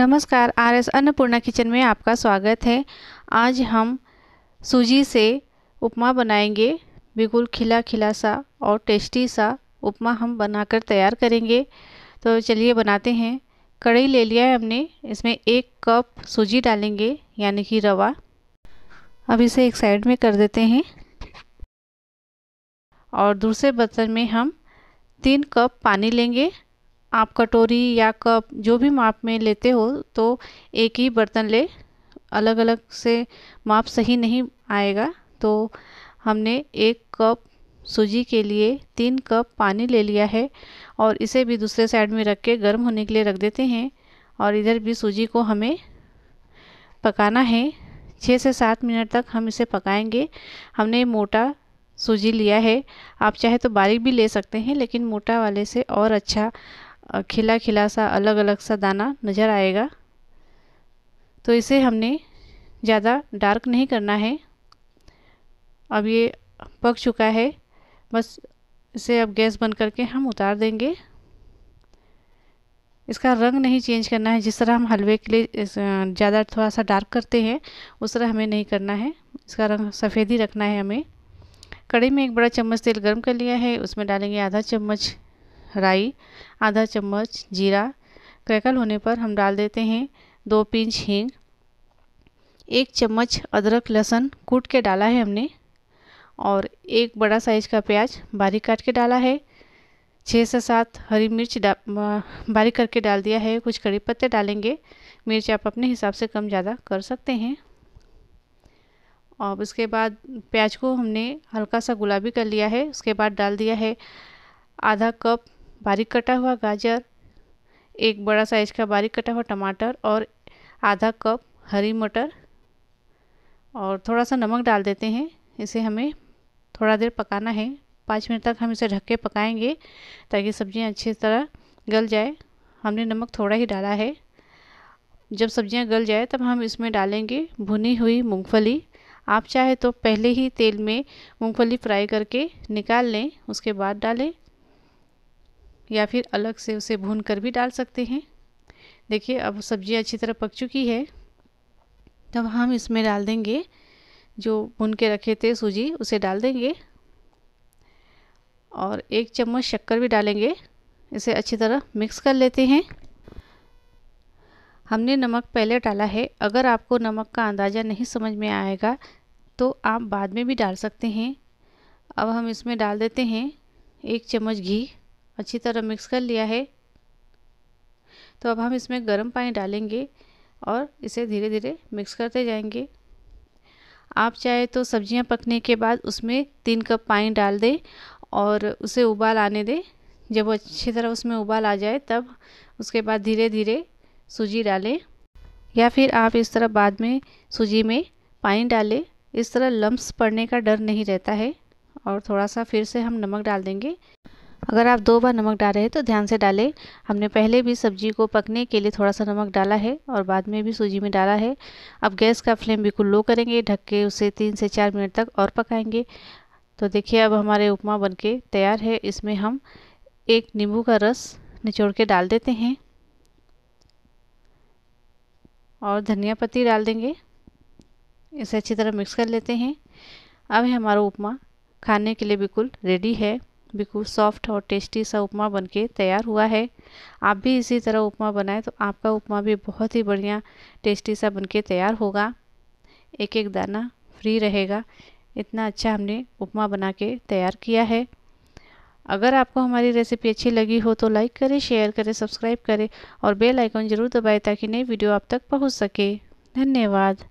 नमस्कार R S Annapurna kitchen में आपका स्वागत है आज हम सूजी से उपमा बनाएंगे बिल्कुल खिला खिला सा और टेस्टी सा उपमा हम बनाकर तैयार करेंगे तो चलिए बनाते हैं कढ़ाई ले लिया है हमने इसमें एक कप सूजी डालेंगे यानी कि रवा अब इसे एक साइड में कर देते हैं और दूसरे बर्तन में हम तीन कप पानी लेंगे आप कटोरी या कप जो भी माप में लेते हो तो एक ही बर्तन ले अलग अलग से माप सही नहीं आएगा तो हमने एक कप सूजी के लिए तीन कप पानी ले लिया है और इसे भी दूसरे साइड में रख के गर्म होने के लिए रख देते हैं और इधर भी सूजी को हमें पकाना है छः से सात मिनट तक हम इसे पकाएंगे हमने मोटा सूजी लिया है आप चाहे तो बारीक भी ले सकते हैं लेकिन मोटा वाले से और अच्छा खिला खिला सा अलग अलग सा दाना नज़र आएगा तो इसे हमने ज़्यादा डार्क नहीं करना है अब ये पक चुका है बस इसे अब गैस बंद करके हम उतार देंगे इसका रंग नहीं चेंज करना है जिस तरह हम हलवे के लिए ज़्यादा थोड़ा सा डार्क करते हैं उस तरह हमें नहीं करना है इसका रंग सफ़ेद ही रखना है हमें कड़ी में एक बड़ा चम्मच तेल गर्म कर लिया है उसमें डालेंगे आधा चम्मच राई आधा चम्मच जीरा क्रैकल होने पर हम डाल देते हैं दो पिंच हींग एक चम्मच अदरक लहसुन कूट के डाला है हमने और एक बड़ा साइज का प्याज बारीक काट के डाला है छः से सात हरी मिर्च बारीक करके डाल दिया है कुछ कड़ी पत्ते डालेंगे मिर्च आप अपने हिसाब से कम ज़्यादा कर सकते हैं और उसके बाद प्याज को हमने हल्का सा गुलाबी कर लिया है उसके बाद डाल दिया है आधा कप बारीक कटा हुआ गाजर एक बड़ा साइज का बारीक कटा हुआ टमाटर और आधा कप हरी मटर और थोड़ा सा नमक डाल देते हैं इसे हमें थोड़ा देर पकाना है पाँच मिनट तक हम इसे ढक के पकाएंगे ताकि सब्ज़ियाँ अच्छी तरह गल जाए हमने नमक थोड़ा ही डाला है जब सब्ज़ियाँ गल जाए तब हम इसमें डालेंगे भुनी हुई मूंगफली आप चाहे तो पहले ही तेल में मूंगफली फ्राई करके निकाल लें उसके बाद डालें या फिर अलग से उसे भून कर भी डाल सकते हैं देखिए अब सब्जी अच्छी तरह पक चुकी है तब हम इसमें डाल देंगे जो भून के रखे थे सूजी उसे डाल देंगे और एक चम्मच शक्कर भी डालेंगे इसे अच्छी तरह मिक्स कर लेते हैं हमने नमक पहले डाला है अगर आपको नमक का अंदाज़ा नहीं समझ में आएगा तो आप बाद में भी डाल सकते हैं अब हम इसमें डाल देते हैं एक चम्मच घी अच्छी तरह मिक्स कर लिया है तो अब हम इसमें गर्म पानी डालेंगे और इसे धीरे धीरे मिक्स करते जाएंगे आप चाहे तो सब्जियां पकने के बाद उसमें तीन कप पानी डाल दें और उसे उबाल आने दें जब वो अच्छी तरह उसमें उबाल आ जाए तब उसके बाद धीरे धीरे सूजी डालें या फिर आप इस तरह बाद में सूजी में पानी डालें इस तरह लम्ब पड़ने का डर नहीं रहता है और थोड़ा सा फिर से हम नमक डाल देंगे अगर आप दो बार नमक डाल रहे हैं तो ध्यान से डालें हमने पहले भी सब्जी को पकने के लिए थोड़ा सा नमक डाला है और बाद में भी सूजी में डाला है अब गैस का फ्लेम बिल्कुल लो करेंगे ढक के उसे तीन से चार मिनट तक और पकाएंगे तो देखिए अब हमारे उपमा बनके तैयार है इसमें हम एक नींबू का रस निचोड़ के डाल देते हैं और धनिया पत्ती डाल देंगे इसे अच्छी तरह मिक्स कर लेते हैं अब है हमारा उपमा खाने के लिए बिल्कुल रेडी है बिल्कुल सॉफ्ट और टेस्टी सा उपमा बनके तैयार हुआ है आप भी इसी तरह उपमा बनाएं तो आपका उपमा भी बहुत ही बढ़िया टेस्टी सा बनके तैयार होगा एक एक दाना फ्री रहेगा इतना अच्छा हमने उपमा बना के तैयार किया है अगर आपको हमारी रेसिपी अच्छी लगी हो तो लाइक करें शेयर करें सब्सक्राइब करें और बेल आइकन ज़रूर दबाएं ताकि नई वीडियो आप तक पहुँच सके धन्यवाद